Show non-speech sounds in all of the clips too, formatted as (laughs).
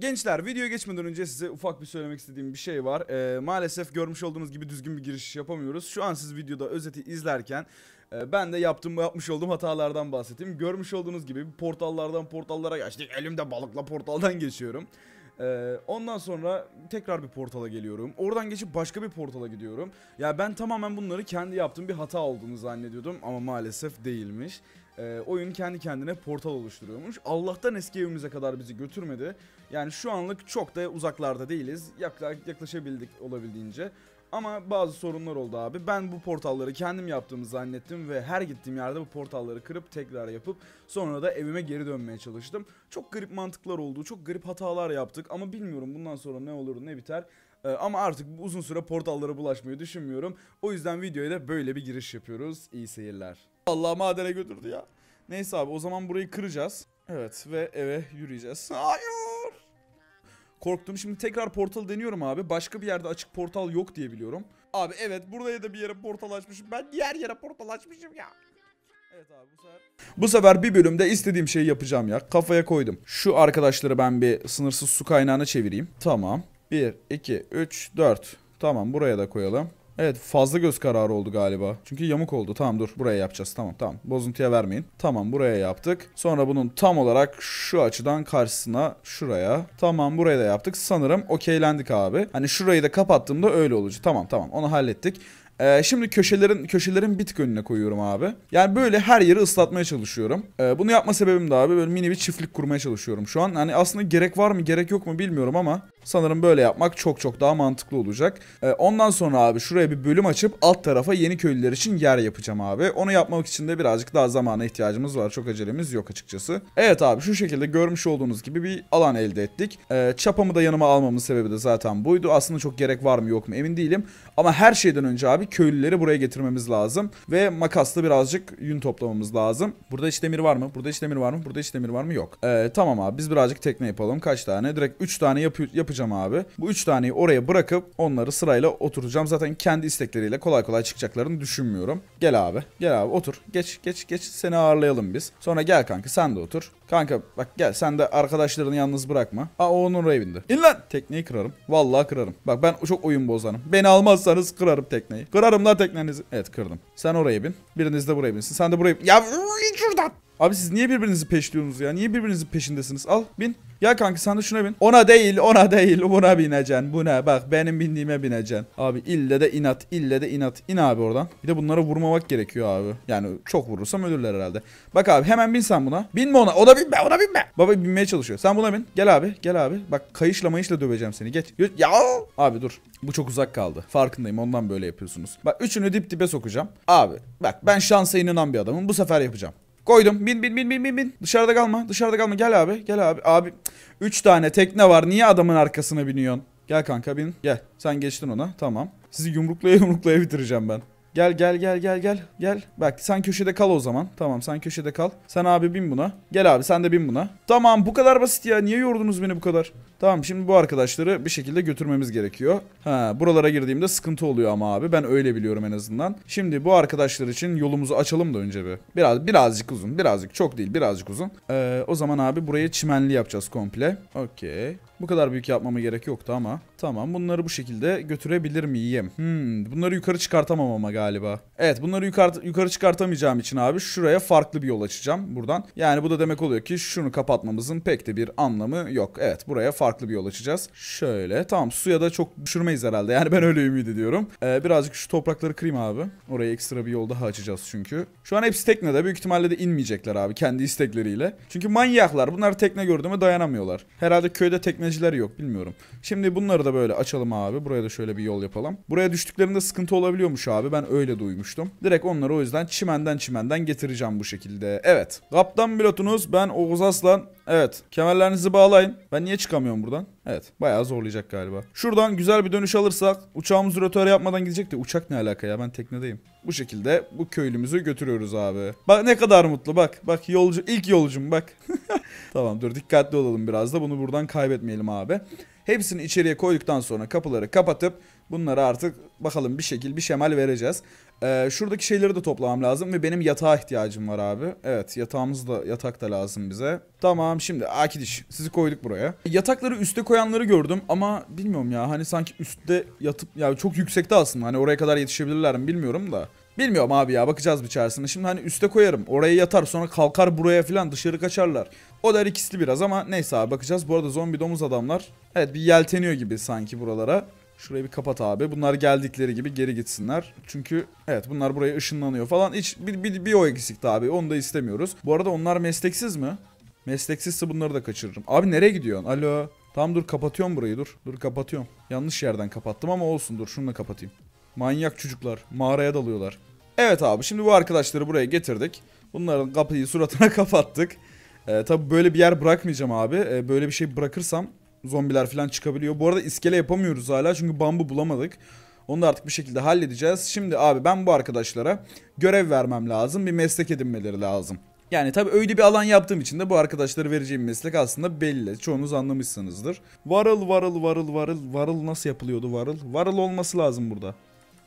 Gençler video geçmeden önce size ufak bir söylemek istediğim bir şey var. Ee, maalesef görmüş olduğunuz gibi düzgün bir giriş yapamıyoruz. Şu an siz videoda özeti izlerken e, ben de yaptığım yapmış olduğum hatalardan bahsettim. Görmüş olduğunuz gibi portallardan portallara geçtik. Elimde balıkla portaldan geçiyorum. Ee, ondan sonra tekrar bir portala geliyorum. Oradan geçip başka bir portala gidiyorum. Ya ben tamamen bunları kendi yaptığım bir hata olduğunu zannediyordum ama maalesef değilmiş. Ee, oyun kendi kendine portal oluşturuyormuş. Allah'tan eski evimize kadar bizi götürmedi. Yani şu anlık çok da uzaklarda değiliz. Yakla yaklaşabildik olabildiğince. Ama bazı sorunlar oldu abi. Ben bu portalları kendim yaptığımı zannettim ve her gittiğim yerde bu portalları kırıp tekrar yapıp sonra da evime geri dönmeye çalıştım. Çok garip mantıklar oldu, çok garip hatalar yaptık ama bilmiyorum bundan sonra ne olur ne biter. Ee, ama artık uzun süre portallara bulaşmayı düşünmüyorum. O yüzden videoya da böyle bir giriş yapıyoruz. İyi seyirler. Allah madene götürdü ya. Neyse abi o zaman burayı kıracağız. Evet ve eve yürüyeceğiz. (laughs) Hayır! Korktum. Şimdi tekrar portal deniyorum abi. Başka bir yerde açık portal yok diye biliyorum. Abi evet buraya da bir yere portal açmışım. Ben diğer yere portal açmışım ya. Evet abi bu sefer... Bu sefer bir bölümde istediğim şeyi yapacağım ya. Kafaya koydum. Şu arkadaşları ben bir sınırsız su kaynağına çevireyim. Tamam. 1, 2, 3, 4. Tamam buraya da koyalım. Evet fazla göz kararı oldu galiba. Çünkü yamuk oldu. Tamam dur buraya yapacağız. Tamam tamam. Bozuntuya vermeyin. Tamam buraya yaptık. Sonra bunun tam olarak şu açıdan karşısına şuraya. Tamam buraya da yaptık. Sanırım okeylendik abi. Hani şurayı da kapattığımda öyle olacak. Tamam tamam onu hallettik. Ee, şimdi köşelerin köşelerin bir tık önüne koyuyorum abi. Yani böyle her yeri ıslatmaya çalışıyorum. Ee, bunu yapma sebebim de abi böyle mini bir çiftlik kurmaya çalışıyorum şu an. Hani aslında gerek var mı gerek yok mu bilmiyorum ama Sanırım böyle yapmak çok çok daha mantıklı olacak. Ee, ondan sonra abi şuraya bir bölüm açıp alt tarafa yeni köylüler için yer yapacağım abi. Onu yapmak için de birazcık daha zamana ihtiyacımız var. Çok acelemiz yok açıkçası. Evet abi şu şekilde görmüş olduğunuz gibi bir alan elde ettik. Ee, çapamı da yanıma almamın sebebi de zaten buydu. Aslında çok gerek var mı yok mu emin değilim. Ama her şeyden önce abi köylüleri buraya getirmemiz lazım. Ve makasla birazcık yün toplamamız lazım. Burada hiç demir var mı? Burada hiç demir var mı? Burada hiç demir var mı? Yok. Ee, tamam abi biz birazcık tekne yapalım. Kaç tane? Direkt 3 tane yapı yapıyoruz yapacağım abi. Bu 3 taneyi oraya bırakıp onları sırayla oturacağım. Zaten kendi istekleriyle kolay kolay çıkacaklarını düşünmüyorum. Gel abi. Gel abi otur. Geç geç geç seni ağırlayalım biz. Sonra gel kanka sen de otur. Kanka bak gel sen de arkadaşlarını yalnız bırakma. Aa o onun rave'inde. İn lan. Tekneyi kırarım. Vallahi kırarım. Bak ben çok oyun bozanım. Beni almazsanız kırarım tekneyi. Kırarım lan teknenizi. Evet kırdım. Sen oraya bin. Biriniz de buraya binsin. Sen de buraya bin. Ya şuradan. Abi siz niye birbirinizi peşliyorsunuz ya? Niye birbirinizin peşindesiniz? Al bin. Ya kanka sen de şuna bin. Ona değil ona değil buna bineceksin. Bu ne bak benim bindiğime bineceksin. Abi ille de inat ille de inat. İn abi oradan. Bir de bunlara vurmamak gerekiyor abi. Yani çok vurursam ölürler herhalde. Bak abi hemen bin sen buna. Binme ona. O da binme ona binme. Baba binmeye çalışıyor. Sen buna bin. Gel abi gel abi. Bak kayışla mayışla döveceğim seni geç. Ya abi dur. Bu çok uzak kaldı. Farkındayım ondan böyle yapıyorsunuz. Bak üçünü dip dibe sokacağım. Abi bak ben şansa inanan bir adamım. Bu sefer yapacağım. Koydum. Bin bin bin bin bin bin. Dışarıda kalma. Dışarıda kalma. Gel abi. Gel abi. Abi. Üç tane tekne var. Niye adamın arkasına biniyorsun? Gel kanka bin. Gel. Sen geçtin ona. Tamam. Sizi yumruklaya yumruklaya bitireceğim ben. Gel gel gel gel gel gel. Bak sen köşede kal o zaman. Tamam sen köşede kal. Sen abi bin buna. Gel abi sen de bin buna. Tamam bu kadar basit ya. Niye yordunuz beni bu kadar? Tamam şimdi bu arkadaşları bir şekilde götürmemiz gerekiyor. Ha buralara girdiğimde sıkıntı oluyor ama abi. Ben öyle biliyorum en azından. Şimdi bu arkadaşlar için yolumuzu açalım da önce bir. Biraz birazcık uzun. Birazcık çok değil birazcık uzun. Ee, o zaman abi burayı çimenli yapacağız komple. Okey. Bu kadar büyük yapmama gerek yoktu ama. Tamam bunları bu şekilde götürebilir miyim? Hmm, bunları yukarı çıkartamam ama galiba galiba. Evet bunları yukarı, yukarı çıkartamayacağım için abi şuraya farklı bir yol açacağım buradan. Yani bu da demek oluyor ki şunu kapatmamızın pek de bir anlamı yok. Evet buraya farklı bir yol açacağız. Şöyle tamam suya da çok düşürmeyiz herhalde. Yani ben öyle ümit ediyorum. Ee, birazcık şu toprakları kırayım abi. Oraya ekstra bir yol daha açacağız çünkü. Şu an hepsi teknede. Büyük ihtimalle de inmeyecekler abi kendi istekleriyle. Çünkü manyaklar. Bunlar tekne gördüğüme dayanamıyorlar. Herhalde köyde tekneciler yok bilmiyorum. Şimdi bunları da böyle açalım abi. Buraya da şöyle bir yol yapalım. Buraya düştüklerinde sıkıntı olabiliyormuş abi. Ben öyle duymuştum. Direkt onları o yüzden çimenden çimenden getireceğim bu şekilde. Evet. Kaptan pilotunuz ben Oğuz Aslan. Evet. Kemerlerinizi bağlayın. Ben niye çıkamıyorum buradan? Evet. Bayağı zorlayacak galiba. Şuradan güzel bir dönüş alırsak uçağımız rötöre yapmadan gidecek de uçak ne alaka ya ben teknedeyim. Bu şekilde bu köylümüzü götürüyoruz abi. Bak ne kadar mutlu bak. Bak yolcu ilk yolcum bak. (laughs) tamam dur dikkatli olalım biraz da bunu buradan kaybetmeyelim abi. Hepsini içeriye koyduktan sonra kapıları kapatıp Bunları artık bakalım bir şekil bir şemal vereceğiz. Ee, şuradaki şeyleri de toplamam lazım ve benim yatağa ihtiyacım var abi. Evet yatağımız da yatak da lazım bize. Tamam şimdi Akidiş sizi koyduk buraya. Yatakları üste koyanları gördüm ama bilmiyorum ya hani sanki üstte yatıp ya çok yüksekte aslında hani oraya kadar yetişebilirler mi bilmiyorum da. Bilmiyorum abi ya bakacağız bir çaresine. Şimdi hani üste koyarım. Oraya yatar sonra kalkar buraya falan dışarı kaçarlar. O da ikisi biraz ama neyse abi bakacağız. Bu arada zombi domuz adamlar evet bir yelteniyor gibi sanki buralara. Şurayı bir kapat abi. Bunlar geldikleri gibi geri gitsinler. Çünkü evet bunlar buraya ışınlanıyor falan. Hiç bir, bir, bir o eksikti abi. Onu da istemiyoruz. Bu arada onlar mesleksiz mi? Mesleksizse bunları da kaçırırım. Abi nereye gidiyorsun? Alo. Tamam dur kapatıyorum burayı dur. Dur kapatıyorum. Yanlış yerden kapattım ama olsun dur şunu da kapatayım. Manyak çocuklar. Mağaraya dalıyorlar. Evet abi şimdi bu arkadaşları buraya getirdik. Bunların kapıyı suratına (laughs) kapattık. Ee, tabii böyle bir yer bırakmayacağım abi. Ee, böyle bir şey bırakırsam zombiler falan çıkabiliyor. Bu arada iskele yapamıyoruz hala çünkü bambu bulamadık. Onu da artık bir şekilde halledeceğiz. Şimdi abi ben bu arkadaşlara görev vermem lazım. Bir meslek edinmeleri lazım. Yani tabii öyle bir alan yaptığım için de bu arkadaşlara vereceğim meslek aslında belli. Çoğunuz anlamışsınızdır. Varıl varıl varıl varıl varıl nasıl yapılıyordu varıl? Varıl olması lazım burada.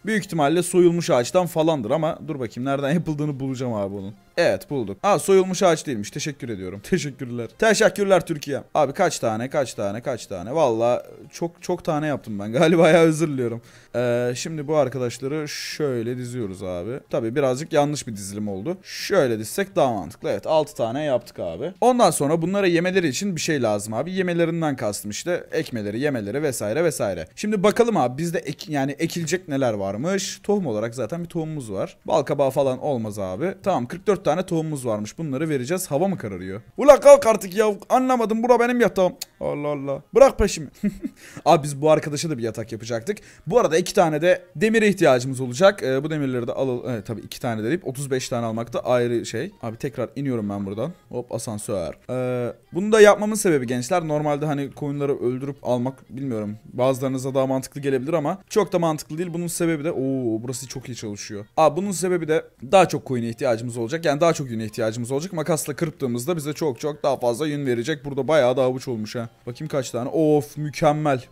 Büyük ihtimalle soyulmuş ağaçtan falandır ama dur bakayım nereden (laughs) yapıldığını bulacağım abi onun. Evet bulduk. Aa soyulmuş ağaç değilmiş. Teşekkür ediyorum. (laughs) Teşekkürler. Teşekkürler Türkiye. Abi kaç tane kaç tane kaç tane. Valla çok çok tane yaptım ben. (laughs) Galiba ya özür diliyorum. Ee, şimdi bu arkadaşları şöyle diziyoruz abi. Tabi birazcık yanlış bir dizilim oldu. Şöyle dizsek daha mantıklı. Evet 6 tane yaptık abi. Ondan sonra bunlara yemeleri için bir şey lazım abi. Yemelerinden kastım işte ekmeleri yemeleri vesaire vesaire. Şimdi bakalım abi bizde ek, yani ekilecek neler varmış. Tohum olarak zaten bir tohumumuz var. Bal kabağı falan olmaz abi. Tamam 44 tane tane tohumumuz varmış. Bunları vereceğiz. Hava mı kararıyor? Ula kalk artık ya. Anlamadım. Bura benim yatağım. Allah Allah. Bırak peşimi. (laughs) Abi biz bu arkadaşa da bir yatak yapacaktık. Bu arada iki tane de demire ihtiyacımız olacak. Ee, bu demirleri de alalım. Evet, tabii iki tane de deyip 35 tane almak da ayrı şey. Abi tekrar iniyorum ben buradan. Hop asansör. Ee, bunu da yapmamın sebebi gençler. Normalde hani koyunları öldürüp almak bilmiyorum. Bazılarınıza daha mantıklı gelebilir ama çok da mantıklı değil. Bunun sebebi de ooo burası çok iyi çalışıyor. Abi bunun sebebi de daha çok koyuna ihtiyacımız olacak. Yani Keserken daha çok yün ihtiyacımız olacak. Makasla kırptığımızda bize çok çok daha fazla yün verecek. Burada bayağı da avuç olmuş ha. Bakayım kaç tane. Of mükemmel.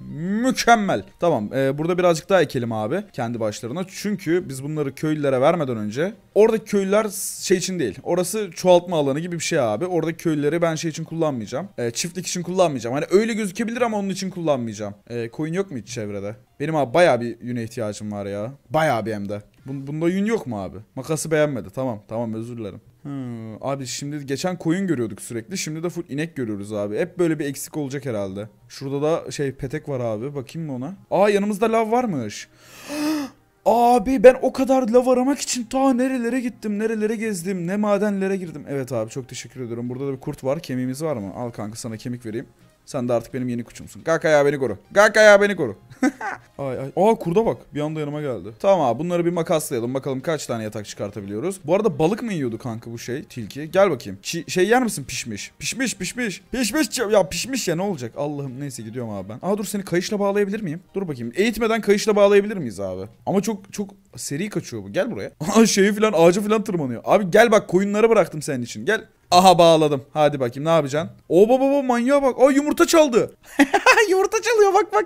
Mükemmel. Tamam e, burada birazcık daha ekelim abi. Kendi başlarına. Çünkü biz bunları köylülere vermeden önce. Oradaki köylüler şey için değil. Orası çoğaltma alanı gibi bir şey abi. Oradaki köylüleri ben şey için kullanmayacağım. E, çiftlik için kullanmayacağım. Hani öyle gözükebilir ama onun için kullanmayacağım. E, koyun yok mu hiç çevrede? Benim abi bayağı bir yüne ihtiyacım var ya. Bayağı bir hem de bunda yün yok mu abi? Makası beğenmedi. Tamam tamam özür dilerim. Hmm, abi şimdi geçen koyun görüyorduk sürekli. Şimdi de full inek görüyoruz abi. Hep böyle bir eksik olacak herhalde. Şurada da şey petek var abi. Bakayım mı ona? Aa yanımızda lav varmış. (gasps) Abi ben o kadar lav aramak için ta nerelere gittim, nerelere gezdim, ne madenlere girdim. Evet abi çok teşekkür ediyorum. Burada da bir kurt var. Kemiğimiz var mı? Al kanka sana kemik vereyim. Sen de artık benim yeni kuçumsun. Kalk ayağa beni koru. Kalk ayağa beni koru. (laughs) ay ay. Aa kurda bak. Bir anda yanıma geldi. Tamam abi bunları bir makaslayalım. Bakalım kaç tane yatak çıkartabiliyoruz. Bu arada balık mı yiyordu kanka bu şey? Tilki. Gel bakayım. Ş şey yer misin pişmiş? Pişmiş pişmiş. Pişmiş ya pişmiş ya ne olacak? Allah'ım neyse gidiyorum abi ben. Aa dur seni kayışla bağlayabilir miyim? Dur bakayım. Eğitmeden kayışla bağlayabilir miyiz abi? Ama çok çok seri kaçıyor bu. Gel buraya. (laughs) Aa şeyi falan ağaca falan tırmanıyor. Abi gel bak koyunları bıraktım senin için. Gel. Aha bağladım. Hadi bakayım ne yapacaksın? O baba baba manyağa bak. Aa yumurta çaldı. (laughs) yumurta çalıyor bak bak.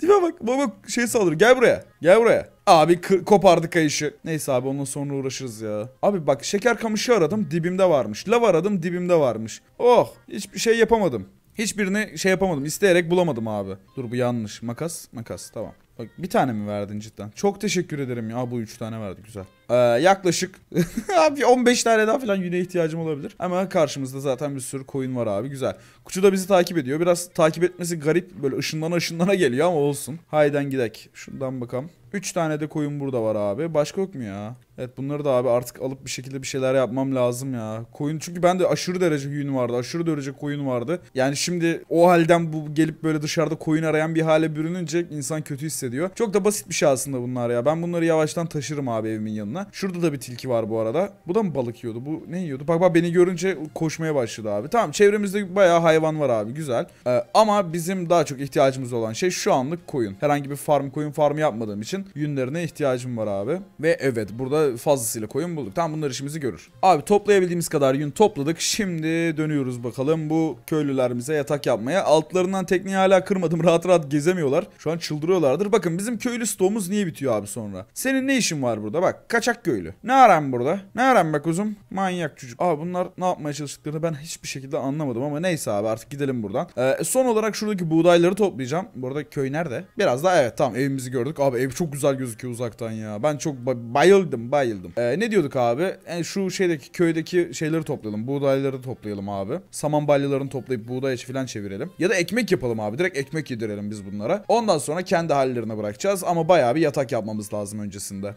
Tipe bak. Baba şey salır. Gel buraya. Gel buraya. Abi kopardık kayışı. Neyse abi ondan sonra uğraşırız ya. Abi bak şeker kamışı aradım dibimde varmış. Lav aradım dibimde varmış. Oh hiçbir şey yapamadım. Hiçbirini şey yapamadım. İsteyerek bulamadım abi. Dur bu yanlış. Makas. Makas tamam. Bak bir tane mi verdin cidden? Çok teşekkür ederim ya. Bu üç tane verdi güzel. Ee, yaklaşık (laughs) abi 15 tane daha falan yüne ihtiyacım olabilir. Ama karşımızda zaten bir sürü koyun var abi güzel. Kuçu da bizi takip ediyor. Biraz takip etmesi garip böyle ışınlana ışınlana geliyor ama olsun. Hayden gidek. Şundan bakalım. 3 tane de koyun burada var abi. Başka yok mu ya? Evet bunları da abi artık alıp bir şekilde bir şeyler yapmam lazım ya. Koyun çünkü ben de aşırı derece yün vardı. Aşırı derece koyun vardı. Yani şimdi o halden bu gelip böyle dışarıda koyun arayan bir hale bürününce insan kötü hissediyor. Çok da basit bir şey aslında bunlar ya. Ben bunları yavaştan taşırım abi evimin yanına tarafına. Şurada da bir tilki var bu arada. Bu da mı balık yiyordu? Bu ne yiyordu? Bak bak beni görünce koşmaya başladı abi. Tamam çevremizde bayağı hayvan var abi güzel. Ee, ama bizim daha çok ihtiyacımız olan şey şu anlık koyun. Herhangi bir farm koyun farmı yapmadığım için yünlerine ihtiyacım var abi. Ve evet burada fazlasıyla koyun bulduk. Tamam bunlar işimizi görür. Abi toplayabildiğimiz kadar yün topladık. Şimdi dönüyoruz bakalım bu köylülerimize yatak yapmaya. Altlarından tekniği hala kırmadım. Rahat rahat gezemiyorlar. Şu an çıldırıyorlardır. Bakın bizim köylü stoğumuz niye bitiyor abi sonra? Senin ne işin var burada? Bak kaç kaçak köylü. Ne aram burada? Ne aram be kuzum? Manyak çocuk. Abi bunlar ne yapmaya çalıştıklarını ben hiçbir şekilde anlamadım ama neyse abi artık gidelim buradan. Ee, son olarak şuradaki buğdayları toplayacağım. Burada köy nerede? Biraz daha evet tamam evimizi gördük. Abi ev çok güzel gözüküyor uzaktan ya. Ben çok bayıldım bayıldım. Ee, ne diyorduk abi? Yani e, şu şeydeki köydeki şeyleri toplayalım. Buğdayları toplayalım abi. Saman balyalarını toplayıp buğday falan çevirelim. Ya da ekmek yapalım abi. Direkt ekmek yedirelim biz bunlara. Ondan sonra kendi hallerine bırakacağız ama bayağı bir yatak yapmamız lazım öncesinde.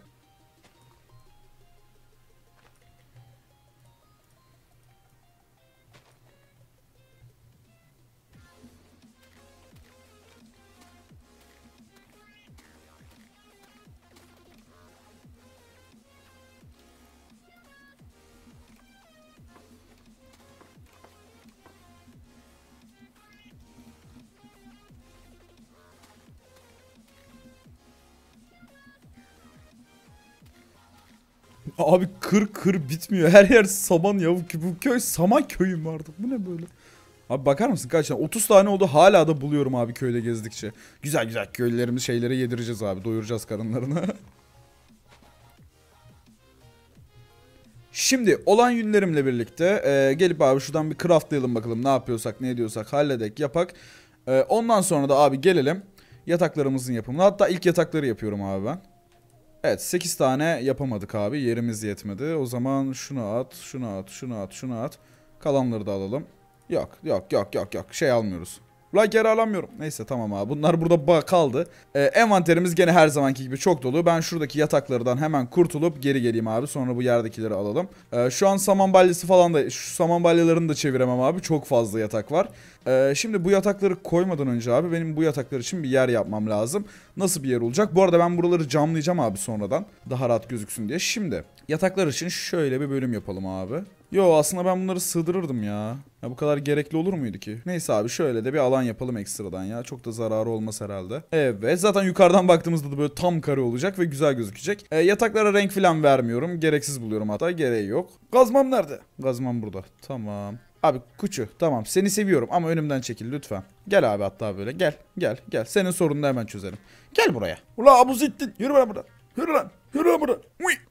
Abi kır kır bitmiyor. Her yer saman ya. Bu köy saman köyü mü artık? Bu ne böyle? Abi bakar mısın kaç tane? 30 tane oldu hala da buluyorum abi köyde gezdikçe. Güzel güzel köylerimiz şeylere yedireceğiz abi. Doyuracağız karınlarını. (laughs) Şimdi olan yünlerimle birlikte e, gelip abi şuradan bir craftlayalım bakalım. Ne yapıyorsak ne ediyorsak halledek yapak. E, ondan sonra da abi gelelim yataklarımızın yapımına. Hatta ilk yatakları yapıyorum abi ben. Evet 8 tane yapamadık abi. Yerimiz yetmedi. O zaman şunu at, şunu at, şunu at, şunu at. Kalanları da alalım. Yok yok yok yok yok şey almıyoruz. Ulan geri alamıyorum. Neyse tamam abi. Bunlar burada kaldı. Ee, envanterimiz gene her zamanki gibi çok dolu. Ben şuradaki yataklardan hemen kurtulup geri geleyim abi. Sonra bu yerdekileri alalım. Ee, şu an saman balyası falan da şu saman balyalarını da çeviremem abi. Çok fazla yatak var. Ee, şimdi bu yatakları koymadan önce abi benim bu yataklar için bir yer yapmam lazım. Nasıl bir yer olacak? Bu arada ben buraları camlayacağım abi sonradan. Daha rahat gözüksün diye. Şimdi yataklar için şöyle bir bölüm yapalım abi. Yo aslında ben bunları sığdırırdım ya. ya. Bu kadar gerekli olur muydu ki? Neyse abi şöyle de bir alan yapalım ekstradan ya. Çok da zararı olmaz herhalde. Evet zaten yukarıdan baktığımızda da böyle tam kare olacak ve güzel gözükecek. E, yataklara renk falan vermiyorum. Gereksiz buluyorum hatta gereği yok. Gazmam nerede? Gazmam burada. Tamam. Abi kuçu tamam seni seviyorum ama önümden çekil lütfen. Gel abi hatta böyle gel gel gel. Senin sorununu hemen çözelim. Gel buraya. Ula Abu ettin. yürü bana buradan. Yürü lan. Yürü burada.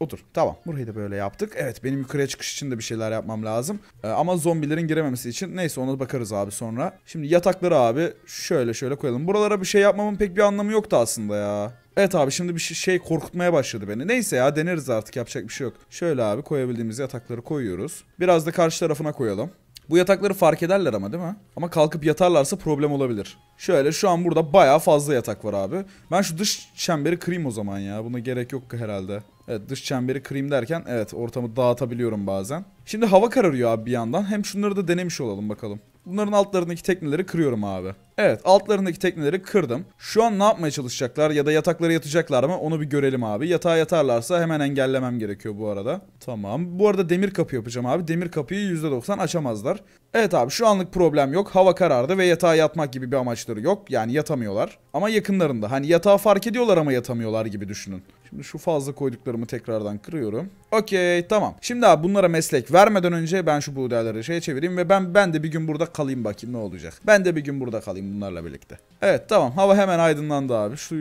Otur. Tamam. Burayı da böyle yaptık. Evet benim yukarıya çıkış için de bir şeyler yapmam lazım. Ee, ama zombilerin girememesi için neyse ona bakarız abi sonra. Şimdi yatakları abi şöyle şöyle koyalım. Buralara bir şey yapmamın pek bir anlamı yoktu aslında ya. Evet abi şimdi bir şey korkutmaya başladı beni. Neyse ya deneriz artık yapacak bir şey yok. Şöyle abi koyabildiğimiz yatakları koyuyoruz. Biraz da karşı tarafına koyalım. Bu yatakları fark ederler ama değil mi? Ama kalkıp yatarlarsa problem olabilir. Şöyle şu an burada baya fazla yatak var abi. Ben şu dış çemberi kırayım o zaman ya. Buna gerek yok herhalde. Evet dış çemberi kırayım derken evet ortamı dağıtabiliyorum bazen. Şimdi hava kararıyor abi bir yandan. Hem şunları da denemiş olalım bakalım. Bunların altlarındaki tekneleri kırıyorum abi. Evet altlarındaki tekneleri kırdım. Şu an ne yapmaya çalışacaklar ya da yataklara yatacaklar mı onu bir görelim abi. Yatağa yatarlarsa hemen engellemem gerekiyor bu arada. Tamam. Bu arada demir kapı yapacağım abi. Demir kapıyı %90 açamazlar. Evet abi şu anlık problem yok. Hava karardı ve yatağa yatmak gibi bir amaçları yok. Yani yatamıyorlar. Ama yakınlarında. Hani yatağı fark ediyorlar ama yatamıyorlar gibi düşünün. Şimdi şu fazla koyduklarımı tekrardan kırıyorum. Okey tamam. Şimdi abi bunlara meslek vermeden önce ben şu buğdayları şeye çevireyim ve ben ben de bir gün burada kalayım bakayım ne olacak. Ben de bir gün burada kalayım bunlarla birlikte. Evet tamam hava hemen aydınlandı abi. Şu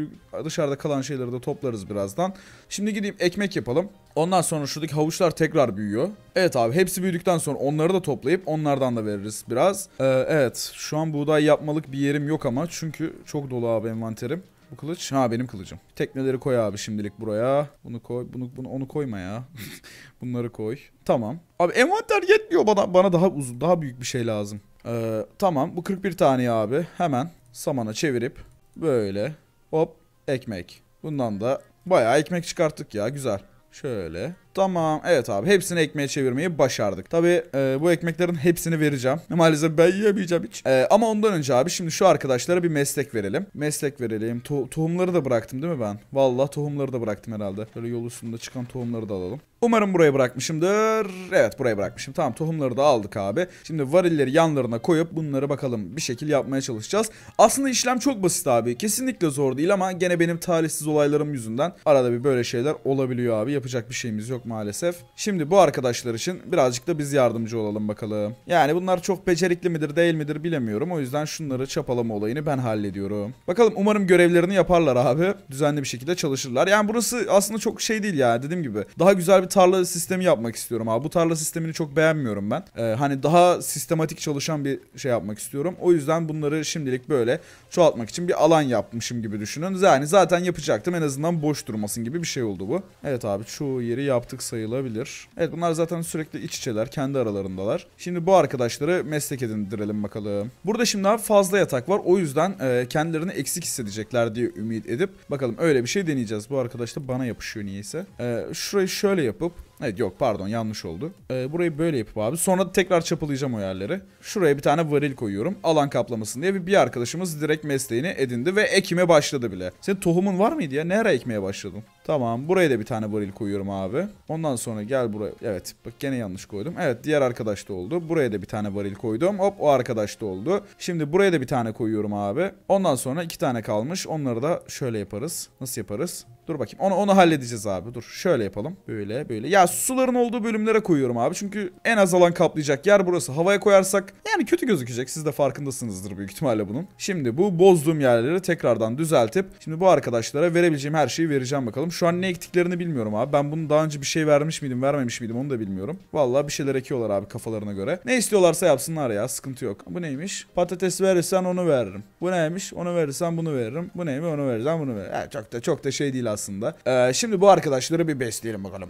dışarıda kalan şeyleri de toplarız birazdan. Şimdi gideyim ekmek yapalım. Ondan sonra şuradaki havuçlar tekrar büyüyor. Evet abi hepsi büyüdükten sonra onları da toplayıp onlardan da veririz biraz. Ee, evet şu an buğday yapmalık bir yerim yok ama çünkü çok dolu abi envanterim bu kılıç? Ha benim kılıcım. Tekneleri koy abi şimdilik buraya. Bunu koy. Bunu, bunu onu koyma ya. (laughs) Bunları koy. Tamam. Abi envanter yetmiyor bana. Bana daha uzun, daha büyük bir şey lazım. Ee, tamam. Bu 41 tane abi. Hemen samana çevirip böyle hop ekmek. Bundan da bayağı ekmek çıkarttık ya. Güzel. Şöyle. Tamam. Evet abi hepsini ekmeğe çevirmeyi başardık. Tabi e, bu ekmeklerin hepsini vereceğim. (laughs) Maalesef ben yiyemeyeceğim hiç. E, ama ondan önce abi şimdi şu arkadaşlara bir meslek verelim. Meslek verelim. To tohumları da bıraktım değil mi ben? vallahi tohumları da bıraktım herhalde. Böyle yol üstünde çıkan tohumları da alalım. Umarım buraya bırakmışımdır. Evet buraya bırakmışım. Tamam tohumları da aldık abi. Şimdi varilleri yanlarına koyup bunları bakalım bir şekil yapmaya çalışacağız. Aslında işlem çok basit abi. Kesinlikle zor değil ama gene benim talihsiz olaylarım yüzünden arada bir böyle şeyler olabiliyor abi. Yapacak bir şeyimiz yok maalesef. Şimdi bu arkadaşlar için birazcık da biz yardımcı olalım bakalım. Yani bunlar çok becerikli midir değil midir bilemiyorum. O yüzden şunları çapalama olayını ben hallediyorum. Bakalım umarım görevlerini yaparlar abi. Düzenli bir şekilde çalışırlar. Yani burası aslında çok şey değil ya dediğim gibi. Daha güzel bir tarla sistemi yapmak istiyorum abi. Bu tarla sistemini çok beğenmiyorum ben. Ee, hani daha sistematik çalışan bir şey yapmak istiyorum. O yüzden bunları şimdilik böyle çoğaltmak için bir alan yapmışım gibi düşünün. Yani zaten yapacaktım en azından boş durmasın gibi bir şey oldu bu. Evet abi çoğu yeri yaptık mantık sayılabilir. Evet bunlar zaten sürekli iç içeler. Kendi aralarındalar. Şimdi bu arkadaşları meslek edindirelim bakalım. Burada şimdi abi fazla yatak var. O yüzden e, kendilerini eksik hissedecekler diye ümit edip bakalım öyle bir şey deneyeceğiz. Bu arkadaş da bana yapışıyor niyeyse. E, şurayı şöyle yapıp Evet yok pardon yanlış oldu. Ee, burayı böyle yapıp abi sonra tekrar çapalayacağım o yerleri. Şuraya bir tane varil koyuyorum alan kaplamasın diye bir, bir arkadaşımız direkt mesleğini edindi ve ekime başladı bile. Senin tohumun var mıydı ya? Ne ara ekmeye başladın? Tamam buraya da bir tane varil koyuyorum abi. Ondan sonra gel buraya. Evet bak gene yanlış koydum. Evet diğer arkadaş da oldu. Buraya da bir tane varil koydum. Hop o arkadaş da oldu. Şimdi buraya da bir tane koyuyorum abi. Ondan sonra iki tane kalmış. Onları da şöyle yaparız. Nasıl yaparız? Dur bakayım. Onu onu halledeceğiz abi. Dur şöyle yapalım. Böyle böyle. Ya suların olduğu bölümlere koyuyorum abi. Çünkü en az alan kaplayacak yer burası. Havaya koyarsak yani kötü gözükecek. Siz de farkındasınızdır büyük ihtimalle bunun. Şimdi bu bozduğum yerleri tekrardan düzeltip şimdi bu arkadaşlara verebileceğim her şeyi vereceğim bakalım. Şu an ne ektiklerini bilmiyorum abi. Ben bunu daha önce bir şey vermiş miydim vermemiş miydim onu da bilmiyorum. Vallahi bir şeyler ekiyorlar abi kafalarına göre. Ne istiyorlarsa yapsınlar ya sıkıntı yok. Bu neymiş? Patates verirsen onu veririm. Bu neymiş? Onu verirsen bunu veririm. Bu neymiş? Onu verirsen bunu veririm. Yani çok da çok da şey değil aslında aslında. Ee, şimdi bu arkadaşları bir besleyelim bakalım.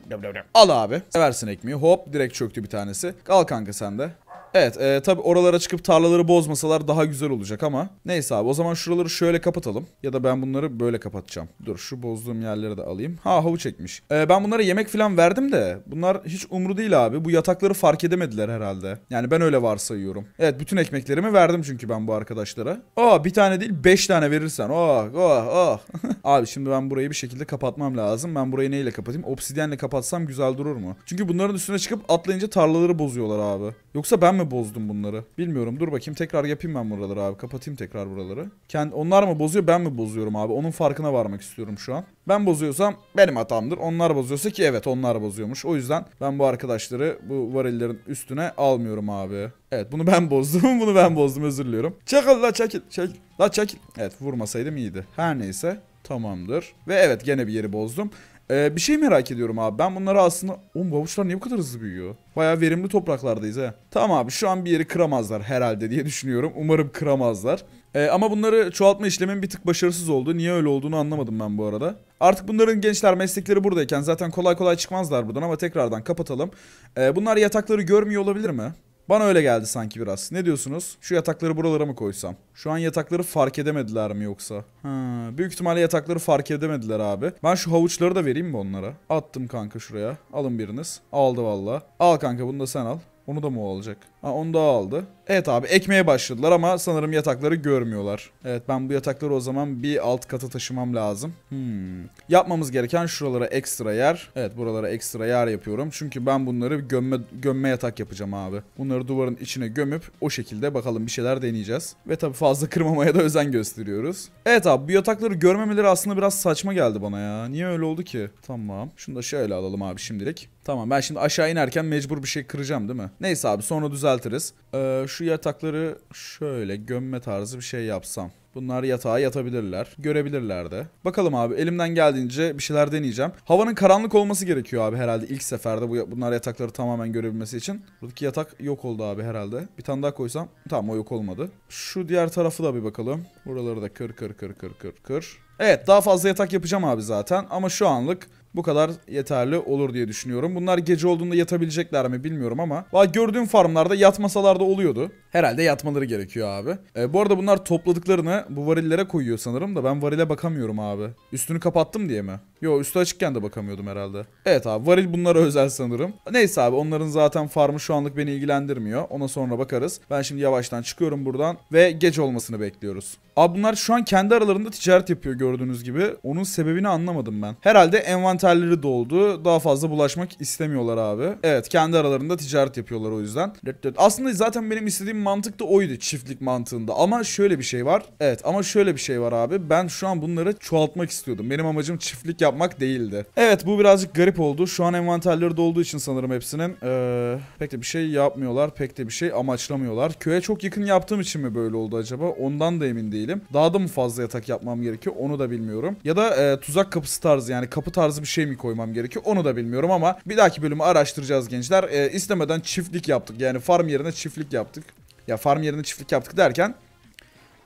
Al abi. Seversin ekmeği. Hop direkt çöktü bir tanesi. Al kanka sen de. Evet e, tabi oralara çıkıp tarlaları bozmasalar daha güzel olacak ama. Neyse abi o zaman şuraları şöyle kapatalım. Ya da ben bunları böyle kapatacağım. Dur şu bozduğum yerleri de alayım. Ha havuç çekmiş E, ben bunlara yemek falan verdim de bunlar hiç umru değil abi. Bu yatakları fark edemediler herhalde. Yani ben öyle varsayıyorum. Evet bütün ekmeklerimi verdim çünkü ben bu arkadaşlara. Aa oh, bir tane değil beş tane verirsen. Oh oh oh. (laughs) abi şimdi ben burayı bir şekilde kapatmam lazım. Ben burayı neyle kapatayım? Obsidyenle kapatsam güzel durur mu? Çünkü bunların üstüne çıkıp atlayınca tarlaları bozuyorlar abi. Yoksa ben mi bozdum bunları? Bilmiyorum. Dur bakayım tekrar yapayım ben buraları abi. Kapatayım tekrar buraları. Kend onlar mı bozuyor ben mi bozuyorum abi? Onun farkına varmak istiyorum şu an. Ben bozuyorsam benim hatamdır. Onlar bozuyorsa ki evet onlar bozuyormuş. O yüzden ben bu arkadaşları bu varillerin üstüne almıyorum abi. Evet bunu ben (laughs) bozdum. bunu ben bozdum özür diliyorum. Çakıl la çakil. Çakil. La çakil. Evet vurmasaydım iyiydi. Her neyse. Tamamdır. Ve evet gene bir yeri bozdum. Ee, bir şey merak ediyorum abi. Ben bunları aslında... Oğlum babuçlar niye bu kadar hızlı büyüyor? Baya verimli topraklardayız he. Tamam abi şu an bir yeri kıramazlar herhalde diye düşünüyorum. Umarım kıramazlar. Ee, ama bunları çoğaltma işlemin bir tık başarısız oldu. Niye öyle olduğunu anlamadım ben bu arada. Artık bunların gençler meslekleri buradayken zaten kolay kolay çıkmazlar buradan ama tekrardan kapatalım. Ee, bunlar yatakları görmüyor olabilir mi? Bana öyle geldi sanki biraz. Ne diyorsunuz? Şu yatakları buralara mı koysam? Şu an yatakları fark edemediler mi yoksa? Ha, büyük ihtimalle yatakları fark edemediler abi. Ben şu havuçları da vereyim mi onlara? Attım kanka şuraya. Alın biriniz. Aldı valla. Al kanka bunu da sen al. Onu da mı o alacak? Ha onu da aldı. Evet abi ekmeye başladılar ama sanırım yatakları görmüyorlar. Evet ben bu yatakları o zaman bir alt kata taşımam lazım. Hmm. Yapmamız gereken şuralara ekstra yer. Evet buralara ekstra yer yapıyorum. Çünkü ben bunları gömme, gömme yatak yapacağım abi. Bunları duvarın içine gömüp o şekilde bakalım bir şeyler deneyeceğiz. Ve tabi fazla (laughs) kırmamaya da özen gösteriyoruz. Evet abi bu yatakları görmemeleri aslında biraz saçma geldi bana ya. Niye öyle oldu ki? Tamam. Şunu da şöyle alalım abi şimdilik. Tamam ben şimdi aşağı inerken mecbur bir şey kıracağım değil mi? Neyse abi sonra düzeltiriz. Ee, şu yatakları şöyle gömme tarzı bir şey yapsam. Bunlar yatağa yatabilirler. Görebilirler de. Bakalım abi elimden geldiğince bir şeyler deneyeceğim. Havanın karanlık olması gerekiyor abi herhalde ilk seferde bu, bunlar yatakları tamamen görebilmesi için. Buradaki yatak yok oldu abi herhalde. Bir tane daha koysam tamam o yok olmadı. Şu diğer tarafı da bir bakalım. Buraları da kır kır kır kır kır kır. Evet daha fazla yatak yapacağım abi zaten ama şu anlık bu kadar yeterli olur diye düşünüyorum. Bunlar gece olduğunda yatabilecekler mi bilmiyorum ama. Valla gördüğüm farmlarda yatmasalarda oluyordu. Herhalde yatmaları gerekiyor abi. E, bu arada bunlar topladıklarını bu varillere koyuyor sanırım da ben varile bakamıyorum abi. Üstünü kapattım diye mi? Yo üstü açıkken de bakamıyordum herhalde. Evet abi varil bunlara özel sanırım. Neyse abi onların zaten farmı şu anlık beni ilgilendirmiyor. Ona sonra bakarız. Ben şimdi yavaştan çıkıyorum buradan ve geç olmasını bekliyoruz. Abi bunlar şu an kendi aralarında ticaret yapıyor gördüğünüz gibi. Onun sebebini anlamadım ben. Herhalde envanterleri doldu. Daha fazla bulaşmak istemiyorlar abi. Evet kendi aralarında ticaret yapıyorlar o yüzden. Aslında zaten benim istediğim mantık da oydu çiftlik mantığında. Ama şöyle bir şey var. Evet ama şöyle bir şey var abi. Ben şu an bunları çoğaltmak istiyordum. Benim amacım çiftlik yapmak değildi. Evet bu birazcık garip oldu. Şu an envanterleri dolduğu için sanırım hepsinin. Ee, pek de bir şey yapmıyorlar. Pek de bir şey amaçlamıyorlar. Köye çok yakın yaptığım için mi böyle oldu acaba? Ondan da emin değilim. Daha da mı fazla yatak yapmam gerekiyor? Onu da bilmiyorum. Ya da e, tuzak kapısı tarzı yani kapı tarzı bir şey mi koymam gerekiyor? Onu da bilmiyorum ama bir dahaki bölümü araştıracağız gençler. E, istemeden çiftlik yaptık. Yani farm yerine çiftlik yaptık. Ya farm yerine çiftlik yaptık derken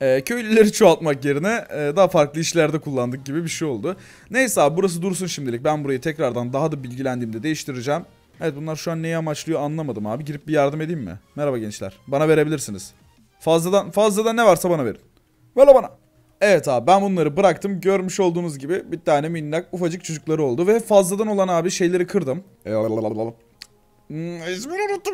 e, köylüleri çoğaltmak yerine e, daha farklı işlerde kullandık gibi bir şey oldu. Neyse abi burası dursun şimdilik. Ben burayı tekrardan daha da bilgilendiğimde değiştireceğim. Evet bunlar şu an neyi amaçlıyor anlamadım abi. Girip bir yardım edeyim mi? Merhaba gençler. Bana verebilirsiniz. Fazladan fazladan ne varsa bana verin. Valla bana. Evet abi ben bunları bıraktım. Görmüş olduğunuz gibi bir tane minnak ufacık çocukları oldu. Ve fazladan olan abi şeyleri kırdım. Hmm, İzmir'i unuttum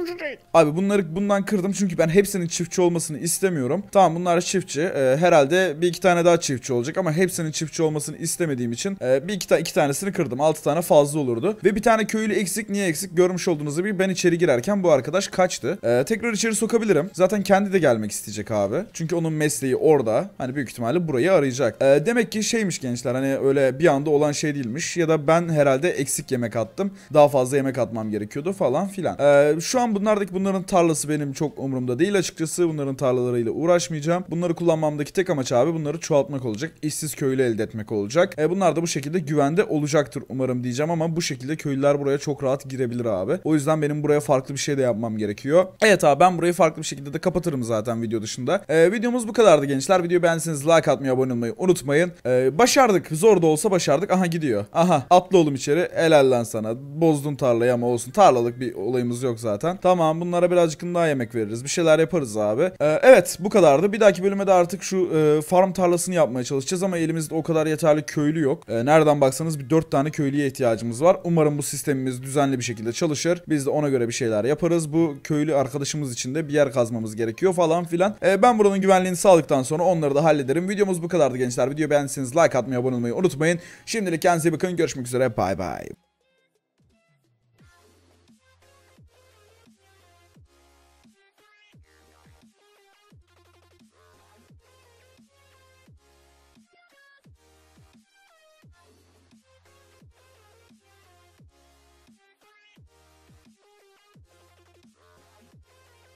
Abi bunları bundan kırdım çünkü ben hepsinin çiftçi olmasını istemiyorum. Tamam bunlar çiftçi. Ee, herhalde bir iki tane daha çiftçi olacak ama hepsinin çiftçi olmasını istemediğim için e, bir iki, ta iki tanesini kırdım. Altı tane fazla olurdu. Ve bir tane köylü eksik. Niye eksik? Görmüş olduğunuzu bir ben içeri girerken bu arkadaş kaçtı. Ee, tekrar içeri sokabilirim. Zaten kendi de gelmek isteyecek abi. Çünkü onun mesleği orada. Hani büyük ihtimalle burayı arayacak. Ee, demek ki şeymiş gençler hani öyle bir anda olan şey değilmiş. Ya da ben herhalde eksik yemek attım. Daha fazla yemek atmam gerekiyordu falan falan filan. Ee, şu an bunlardaki bunların tarlası benim çok umurumda değil açıkçası. Bunların tarlalarıyla uğraşmayacağım. Bunları kullanmamdaki tek amaç abi bunları çoğaltmak olacak. İşsiz köylü elde etmek olacak. Ee, bunlar da bu şekilde güvende olacaktır umarım diyeceğim ama bu şekilde köylüler buraya çok rahat girebilir abi. O yüzden benim buraya farklı bir şey de yapmam gerekiyor. Evet abi ben burayı farklı bir şekilde de kapatırım zaten video dışında. Ee, videomuz bu kadardı gençler. Videoyu beğendiyseniz like atmayı, abone olmayı unutmayın. Ee, başardık. Zor da olsa başardık. Aha gidiyor. Aha atla oğlum içeri. Helal lan sana. Bozdun tarlayı ama olsun. Tarlalık bir bir olayımız yok zaten. Tamam bunlara birazcık daha yemek veririz. Bir şeyler yaparız abi. Ee, evet bu kadardı. Bir dahaki bölüme de artık şu e, farm tarlasını yapmaya çalışacağız ama elimizde o kadar yeterli köylü yok. E, nereden baksanız bir 4 tane köylüye ihtiyacımız var. Umarım bu sistemimiz düzenli bir şekilde çalışır. Biz de ona göre bir şeyler yaparız. Bu köylü arkadaşımız için de bir yer kazmamız gerekiyor falan filan. E, ben buranın güvenliğini sağladıktan sonra onları da hallederim. Videomuz bu kadardı gençler. video beğendiyseniz like atmayı, abone olmayı unutmayın. Şimdilik kendinize bakın. Görüşmek üzere. Bay bay.